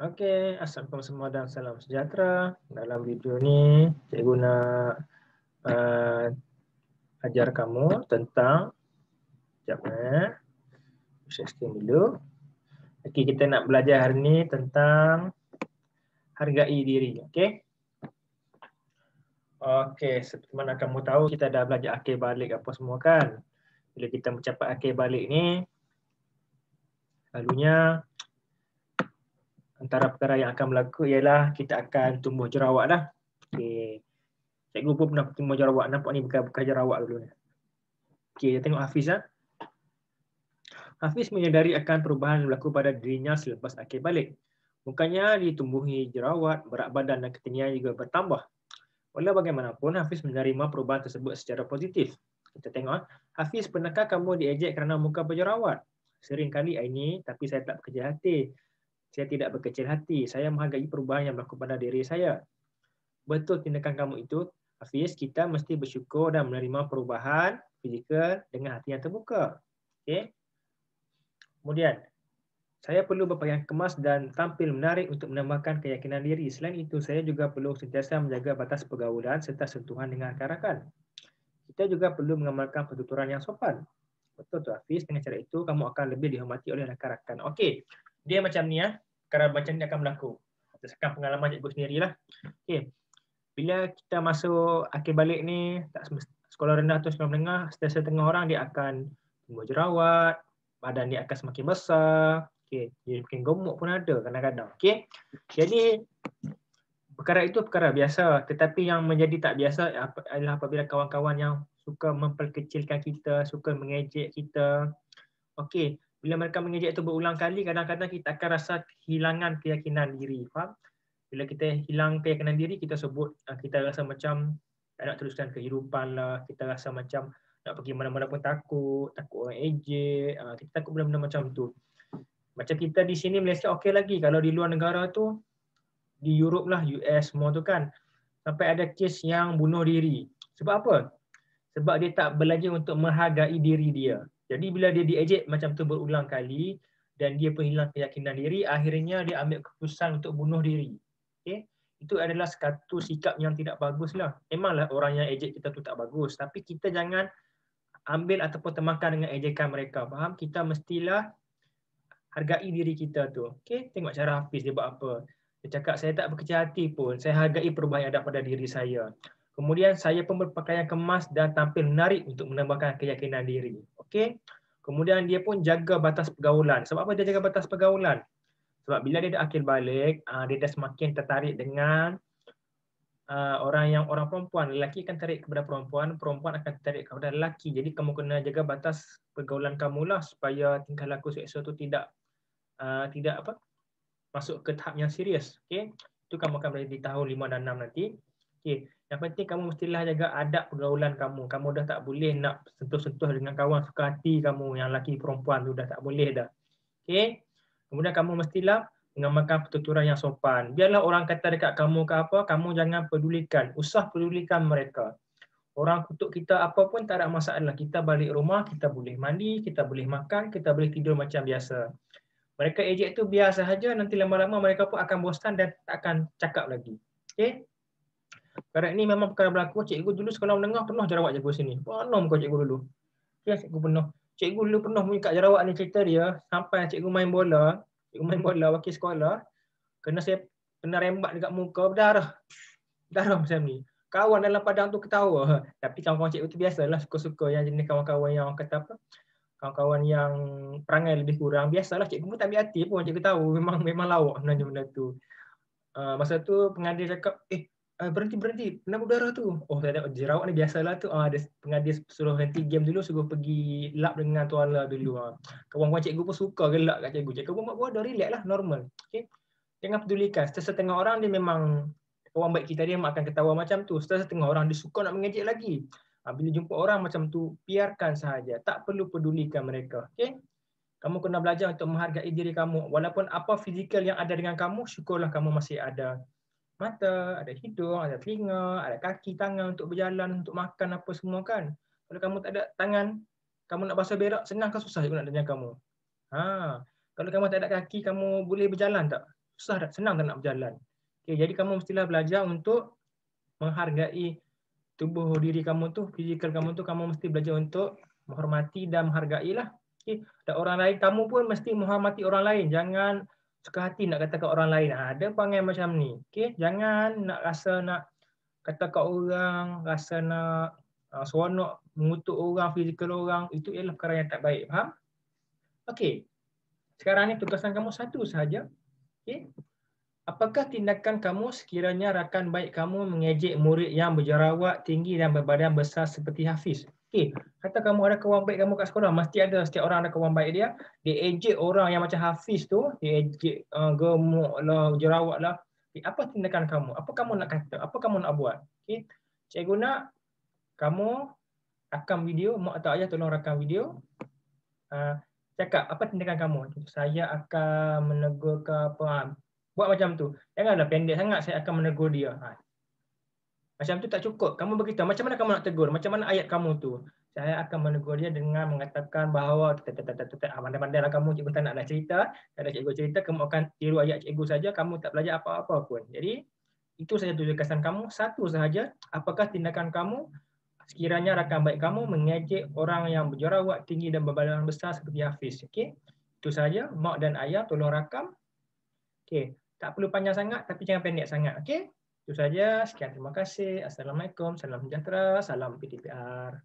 Okey, assalamualaikum semua dan salam sejahtera. Dalam video ni, saya guna uh, ajar kamu tentang jap eh. Share dulu. Okey, kita nak belajar hari ni tentang hargai diri, okey? Okey, seperti mana kamu tahu kita dah belajar akhir balik apa semua kan? Bila kita mencapai akhir balik ni, lalunya antara perkara yang akan berlaku ialah kita akan tumbuh jerawat dah. Okey. Cikgu pun pernah tumbuh jerawat. Nampak ni bukan, bukan jerawat dulu ni. Okey, kita tengok Hafiz lah. Hafiz menyedari akan perubahan yang berlaku pada dirinya selepas akhir balik. Mukanya ditumbuhi jerawat, berat badan dan ketinggian juga bertambah. Walau bagaimanapun, Hafiz menerima perubahan tersebut secara positif. Kita tengok. Ah. Hafiz, pernahkah kamu diejek kerana muka berjerawat? Seringkali ini, tapi saya tak bekerja hati saya tidak berkecil hati. Saya menghargai perubahan yang berlaku pada diri saya. Betul tindakan kamu itu, Hafiz, kita mesti bersyukur dan menerima perubahan fizikal dengan hati yang terbuka. Okay. Kemudian, saya perlu berpakaian kemas dan tampil menarik untuk menambahkan keyakinan diri. Selain itu, saya juga perlu sentiasa menjaga batas pergaulan serta sentuhan dengan rakan-rakan. Kita juga perlu mengamalkan pertuturan yang sopan. Betul tu Hafiz, dengan cara itu kamu akan lebih dihormati oleh rakan-rakan. Okey, dia macam ni ah kerana macam ni akan berlaku berdasarkan pengalaman cikgu sendiri lah okay. bila kita masuk akhir balik ni tak sekolah rendah atau sekolah menengah setiap setengah orang dia akan tumbuh jerawat badan dia akan semakin besar okay. dia mungkin gemuk pun ada kadang-kadang okay. jadi perkara itu perkara biasa tetapi yang menjadi tak biasa adalah apabila kawan-kawan yang suka memperkecilkan kita suka mengejek kita Okey, bila mereka mengejek itu berulang kali, kadang-kadang kita akan rasa kehilangan keyakinan diri. Faham? Bila kita hilang keyakinan diri, kita sebut, ah, kita rasa macam tak nak teruskan kehidupan lah, kita rasa macam nak pergi mana-mana pun takut, takut orang ejek, ah, kita takut benda-benda macam tu. Macam kita di sini Malaysia okey lagi, kalau di luar negara tu, di Europe lah, US semua tu kan, sampai ada kes yang bunuh diri. Sebab apa? Sebab dia tak belajar untuk menghargai diri dia. Jadi bila dia diejek macam tu berulang kali dan dia pun hilang keyakinan diri, akhirnya dia ambil keputusan untuk bunuh diri. Okay? Itu adalah satu sikap yang tidak bagus lah. Memanglah orang yang ejek kita tu tak bagus. Tapi kita jangan ambil ataupun termakan dengan ejekan mereka. Faham? Kita mestilah hargai diri kita tu. Okay? Tengok cara Hafiz dia buat apa. Dia cakap, saya tak berkecil hati pun. Saya hargai perubahan yang ada pada diri saya. Kemudian saya pun berpakaian kemas dan tampil menarik untuk menambahkan keyakinan diri. Okey. Kemudian dia pun jaga batas pergaulan. Sebab apa dia jaga batas pergaulan? Sebab bila dia dah akil balik, ah, dia dah semakin tertarik dengan ah, orang yang orang perempuan. Lelaki akan tertarik kepada perempuan, perempuan akan tertarik kepada lelaki. Jadi kamu kena jaga batas pergaulan kamu lah supaya tingkah laku seksual itu tidak ah, tidak apa masuk ke tahap yang serius. Okey. Itu kamu akan berada di tahun 5 dan 6 nanti. Okey, yang penting kamu mestilah jaga adab pergaulan kamu. Kamu dah tak boleh nak sentuh-sentuh dengan kawan suka hati kamu yang laki perempuan tu dah tak boleh dah. Okey. Kemudian kamu mestilah mengamalkan pertuturan yang sopan. Biarlah orang kata dekat kamu ke apa, kamu jangan pedulikan. Usah pedulikan mereka. Orang kutuk kita apa pun tak ada masalah. Kita balik rumah, kita boleh mandi, kita boleh makan, kita boleh tidur macam biasa. Mereka ejek tu biasa saja, nanti lama-lama mereka pun akan bosan dan tak akan cakap lagi. Okay? Sekarang ini memang perkara berlaku. Cikgu dulu sekolah menengah pernah jerawat cikgu sini. Mana muka cikgu dulu? Ya, cikgu pernah. Cikgu dulu pernah muka kat jerawat ni cerita dia. Sampai cikgu main bola. Cikgu main bola wakil sekolah. Kena saya kena rembat dekat muka berdarah. Darah macam ni. Kawan dalam padang tu ketawa. Tapi kawan-kawan cikgu tu biasalah suka-suka yang jenis kawan-kawan yang kata apa. Kawan-kawan yang perangai lebih kurang. Biasalah cikgu pun tak ambil hati pun cikgu tahu. Memang memang lawak sebenarnya benda tu. Uh, masa tu pengadil cakap, eh Ah, berhenti berhenti kenapa berdarah tu oh tak ada jerawat ni biasalah tu ah ada pengadil suruh henti game dulu suruh pergi lap dengan tuan lah dulu ah kawan-kawan cikgu pun suka gelak kat cikgu cikgu pun buat dah relax lah normal okey jangan pedulikan setengah orang dia memang kawan baik kita dia memang akan ketawa macam tu setengah orang dia suka nak mengejek lagi ah, bila jumpa orang macam tu biarkan saja. tak perlu pedulikan mereka okey kamu kena belajar untuk menghargai diri kamu walaupun apa fizikal yang ada dengan kamu syukurlah kamu masih ada mata, ada hidung, ada telinga, ada kaki, tangan untuk berjalan, untuk makan apa semua kan. Kalau kamu tak ada tangan, kamu nak basuh berak, senang ke susah ibu nak tanya kamu? Ha. Kalau kamu tak ada kaki, kamu boleh berjalan tak? Susah tak? Senang tak nak berjalan? Okay, jadi kamu mestilah belajar untuk menghargai tubuh diri kamu tu, fizikal kamu tu, kamu mesti belajar untuk menghormati dan menghargailah. Okay. Dan orang lain, kamu pun mesti menghormati orang lain. Jangan suka hati nak kata ke orang lain ah, ada panggil macam ni okey jangan nak rasa nak kata ke orang rasa nak uh, seronok mengutuk orang fizikal orang itu ialah perkara yang tak baik faham okey sekarang ni tugasan kamu satu sahaja okey apakah tindakan kamu sekiranya rakan baik kamu mengejek murid yang berjerawat tinggi dan berbadan besar seperti Hafiz Okey, kata kamu ada kawan baik kamu kat sekolah, mesti ada setiap orang ada kawan baik dia. Dia ejek orang yang macam Hafiz tu, dia ejek uh, gemuk lah, jerawat lah. Okay. apa tindakan kamu? Apa kamu nak kata? Apa kamu nak buat? Okey. Cikgu nak kamu rakam video, mak atau ayah tolong rakam video. Uh, cakap apa tindakan kamu? Saya akan menegur ke apa? Ha, buat macam tu. Janganlah pendek sangat saya akan menegur dia. Ha. Macam tu tak cukup. Kamu beritahu macam mana kamu nak tegur? Macam mana ayat kamu tu? Saya akan menegur dia dengan mengatakan bahawa pandai-pandai lah kamu cikgu tak nak, nak cerita. Kalau cikgu cerita, kamu akan tiru ayat cikgu saja. Kamu tak belajar apa-apa pun. Jadi, itu saja tujuan kesan kamu. Satu sahaja, apakah tindakan kamu sekiranya rakan baik kamu mengejek orang yang berjerawat tinggi dan berbadan besar seperti Hafiz. Okay? Itu saja. Mak dan ayah tolong rakam. Okay. Tak perlu panjang sangat tapi jangan pendek sangat. Okay? Itu saja. Sekian terima kasih. Assalamualaikum. Salam sejahtera. Salam PDPR.